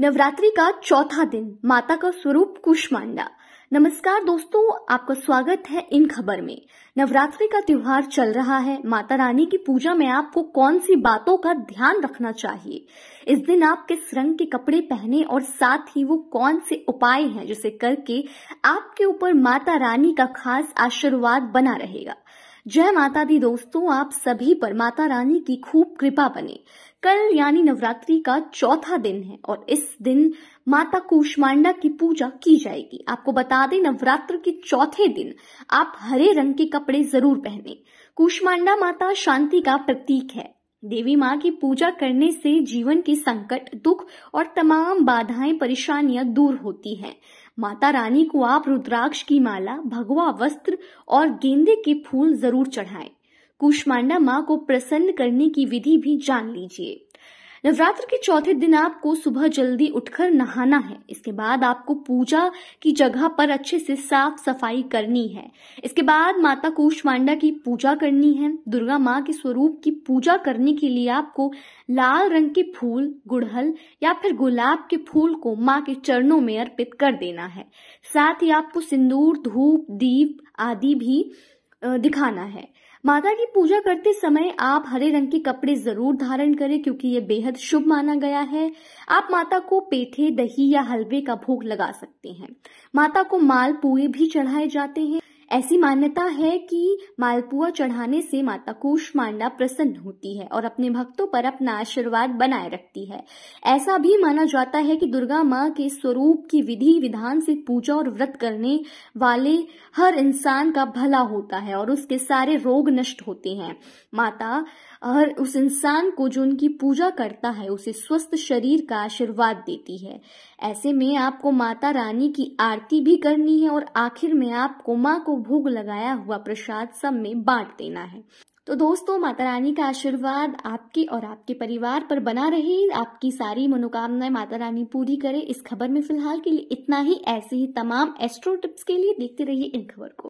नवरात्रि का चौथा दिन माता का स्वरूप कुशमांडा नमस्कार दोस्तों आपका स्वागत है इन खबर में नवरात्रि का त्योहार चल रहा है माता रानी की पूजा में आपको कौन सी बातों का ध्यान रखना चाहिए इस दिन आप किस रंग के कपड़े पहने और साथ ही वो कौन से उपाय हैं जिसे करके आपके ऊपर माता रानी का खास आशीर्वाद बना रहेगा जय माता दी दोस्तों आप सभी पर माता रानी की खूब कृपा बने कल यानी नवरात्रि का चौथा दिन है और इस दिन माता कुष्मांडा की पूजा की जाएगी आपको बता दें नवरात्र के चौथे दिन आप हरे रंग के कपड़े जरूर पहने कुष्मांडा माता शांति का प्रतीक है देवी माँ की पूजा करने से जीवन के संकट दुख और तमाम बाधाएं परेशानियां दूर होती हैं। माता रानी को आप रुद्राक्ष की माला भगवा वस्त्र और गेंदे के फूल जरूर चढ़ाएं। कुष्मांडा माँ को प्रसन्न करने की विधि भी जान लीजिए नवरात्र के चौथे दिन आपको सुबह जल्दी उठकर नहाना है इसके बाद आपको पूजा की जगह पर अच्छे से साफ सफाई करनी है इसके बाद माता कोषमांडा की पूजा करनी है दुर्गा माँ के स्वरूप की पूजा करने के लिए आपको लाल रंग के फूल गुड़हल या फिर गुलाब के फूल को माँ के चरणों में अर्पित कर देना है साथ ही आपको सिंदूर धूप दीप आदि भी दिखाना है माता की पूजा करते समय आप हरे रंग के कपड़े जरूर धारण करें क्योंकि ये बेहद शुभ माना गया है आप माता को पेठे दही या हलवे का भोग लगा सकते हैं माता को माल पुए भी चढ़ाए जाते हैं ऐसी मान्यता है कि मालपुआ चढ़ाने से माता कूष्मांडा प्रसन्न होती है और अपने भक्तों पर अपना आशीर्वाद बनाए रखती है ऐसा भी माना जाता है कि दुर्गा माँ के स्वरूप की विधि विधान से पूजा और व्रत करने वाले हर इंसान का भला होता है और उसके सारे रोग नष्ट होते हैं माता हर उस इंसान को जो उनकी पूजा करता है उसे स्वस्थ शरीर का आशीर्वाद देती है ऐसे में आपको माता रानी की आरती भी करनी है और आखिर में आपको माँ को भोग लगाया हुआ प्रसाद सब में बांट देना है तो दोस्तों माता रानी का आशीर्वाद आपके और आपके परिवार पर बना रहे आपकी सारी मनोकामनाएं माता रानी पूरी करे इस खबर में फिलहाल के लिए इतना ही ऐसे ही तमाम एस्ट्रो टिप्स के लिए देखते रहिए इन खबर को